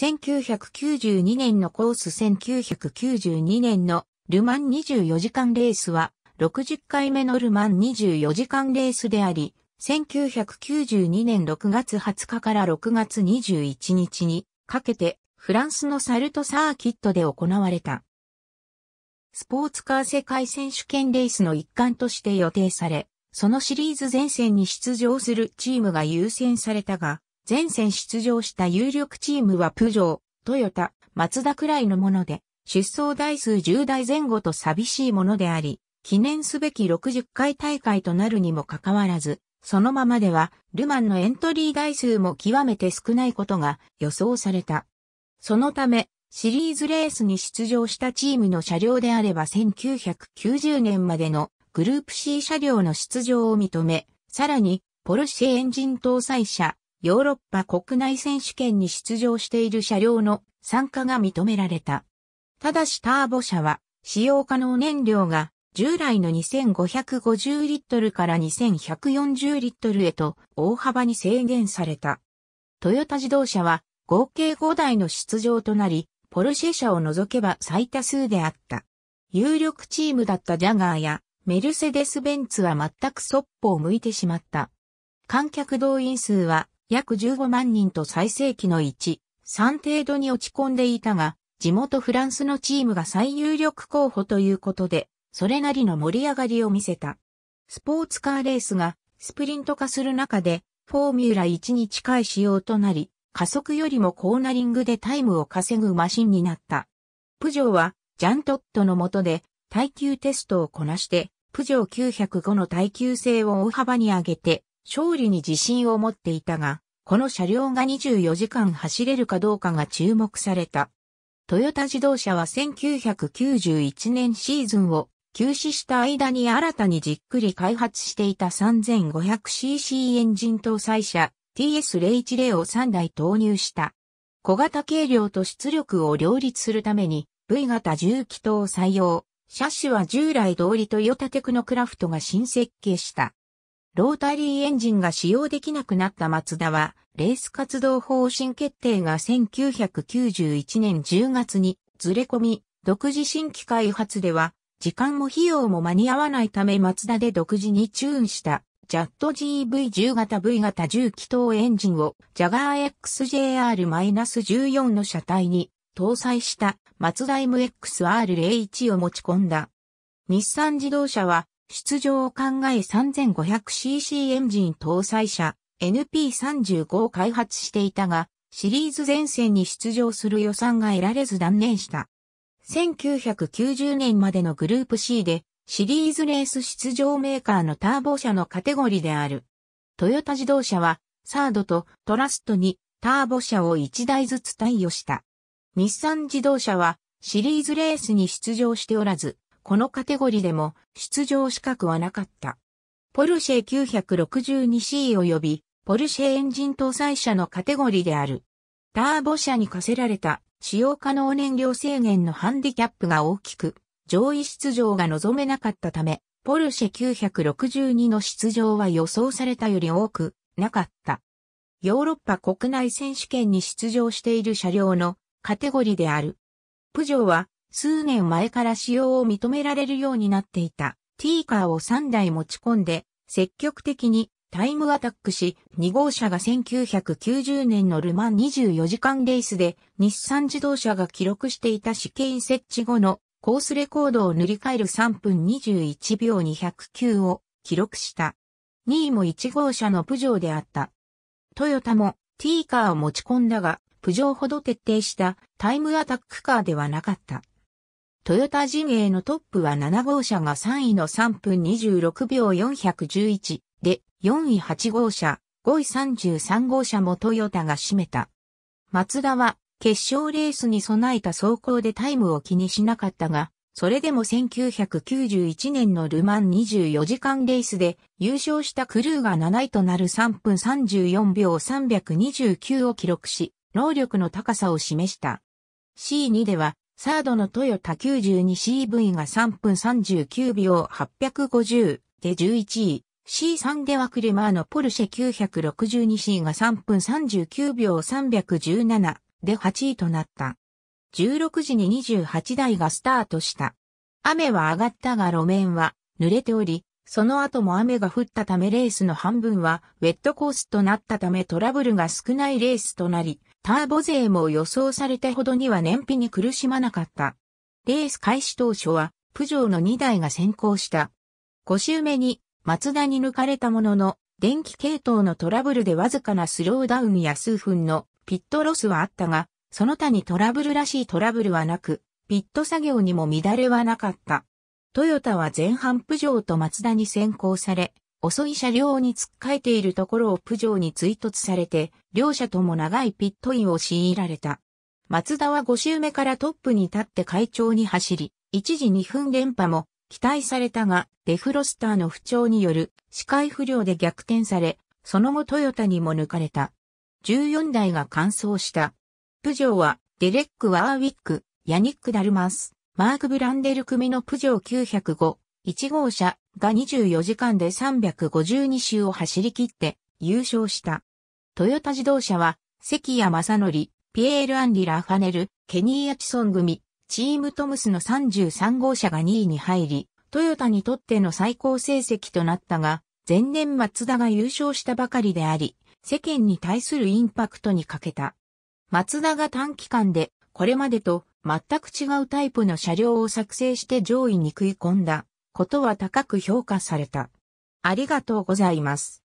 1992年のコース1992年のルマン24時間レースは60回目のルマン24時間レースであり、1992年6月20日から6月21日にかけてフランスのサルトサーキットで行われた。スポーツカー世界選手権レースの一環として予定され、そのシリーズ前線に出場するチームが優先されたが、全線出場した有力チームはプジョー、トヨタ、マツダくらいのもので、出走台数10台前後と寂しいものであり、記念すべき60回大会となるにもかかわらず、そのままでは、ルマンのエントリー台数も極めて少ないことが予想された。そのため、シリーズレースに出場したチームの車両であれば1990年までのグループ C 車両の出場を認め、さらに、ポルシェエンジン搭載車、ヨーロッパ国内選手権に出場している車両の参加が認められた。ただしターボ車は使用可能燃料が従来の2550リットルから2140リットルへと大幅に制限された。トヨタ自動車は合計5台の出場となり、ポルシェ車を除けば最多数であった。有力チームだったジャガーやメルセデス・ベンツは全くそっぽを向いてしまった。観客動員数は約15万人と最盛期の1、3程度に落ち込んでいたが、地元フランスのチームが最有力候補ということで、それなりの盛り上がりを見せた。スポーツカーレースがスプリント化する中で、フォーミュラ1に近い仕様となり、加速よりもコーナリングでタイムを稼ぐマシンになった。プジョーは、ジャントットの下で、耐久テストをこなして、プジョー905の耐久性を大幅に上げて、勝利に自信を持っていたが、この車両が24時間走れるかどうかが注目された。トヨタ自動車は1991年シーズンを休止した間に新たにじっくり開発していた 3500cc エンジン搭載車 TS010 を3台投入した。小型軽量と出力を両立するために V 型重機等を採用。車種は従来通りトヨタテクノクラフトが新設計した。ロータリーエンジンが使用できなくなったマツダは、レース活動方針決定が1991年10月にずれ込み、独自新規開発では、時間も費用も間に合わないためマツダで独自にチューンした、ジャット GV10 型 V 型10気筒エンジンを、ジャガー XJR-14 の車体に搭載した、マツダ MXR01 を持ち込んだ。日産自動車は、出場を考え 3500cc エンジン搭載車 NP35 を開発していたが、シリーズ前線に出場する予算が得られず断念した。1990年までのグループ C でシリーズレース出場メーカーのターボ車のカテゴリーである。トヨタ自動車はサードとトラストにターボ車を1台ずつ対応した。日産自動車はシリーズレースに出場しておらず、このカテゴリでも出場資格はなかった。ポルシェ 962C 及びポルシェエンジン搭載車のカテゴリである。ターボ車に課せられた使用可能燃料制限のハンディキャップが大きく、上位出場が望めなかったため、ポルシェ962の出場は予想されたより多くなかった。ヨーロッパ国内選手権に出場している車両のカテゴリである。プジョーは数年前から使用を認められるようになっていた、ティーカーを3台持ち込んで、積極的にタイムアタックし、2号車が1990年のルマン24時間レースで、日産自動車が記録していた試験設置後のコースレコードを塗り替える3分21秒209を記録した。2位も1号車のプジョーであった。トヨタもティーカーを持ち込んだが、プジョーほど徹底したタイムアタックカーではなかった。トヨタ陣営のトップは7号車が3位の3分26秒411で、4位8号車、5位33号車もトヨタが占めた。マツダは決勝レースに備えた走行でタイムを気にしなかったが、それでも1991年のルマン24時間レースで優勝したクルーが7位となる3分34秒329を記録し、能力の高さを示した。C2 ではサードのトヨタ 92CV が3分39秒850で11位。C3 ではーのポルシェ 962C が3分39秒317で8位となった。16時に28台がスタートした。雨は上がったが路面は濡れており、その後も雨が降ったためレースの半分はウェットコースとなったためトラブルが少ないレースとなり、ターボ勢も予想されたほどには燃費に苦しまなかった。レース開始当初は、プジョーの2台が先行した。5周目に、マツダに抜かれたものの、電気系統のトラブルでわずかなスローダウンや数分のピットロスはあったが、その他にトラブルらしいトラブルはなく、ピット作業にも乱れはなかった。トヨタは前半プジョーとマツダに先行され、遅い車両に突っかえているところをプジョーに追突されて、両者とも長いピットインを強いられた。松田は5周目からトップに立って快調に走り、一時2分連覇も期待されたが、デフロスターの不調による視界不良で逆転され、その後トヨタにも抜かれた。14台が完走した。プジョーは、デレック・ワーウィック、ヤニック・ダルマス、マーク・ブランデル組のプジョー905、1号車、が24時間で352周を走り切って優勝した。トヨタ自動車は、関谷正則、ピエール・アンリ・ラファネル、ケニー・アチソン組、チームトムスの33号車が2位に入り、トヨタにとっての最高成績となったが、前年松田が優勝したばかりであり、世間に対するインパクトに欠けた。松田が短期間で、これまでと全く違うタイプの車両を作成して上位に食い込んだことは高く評価された。ありがとうございます。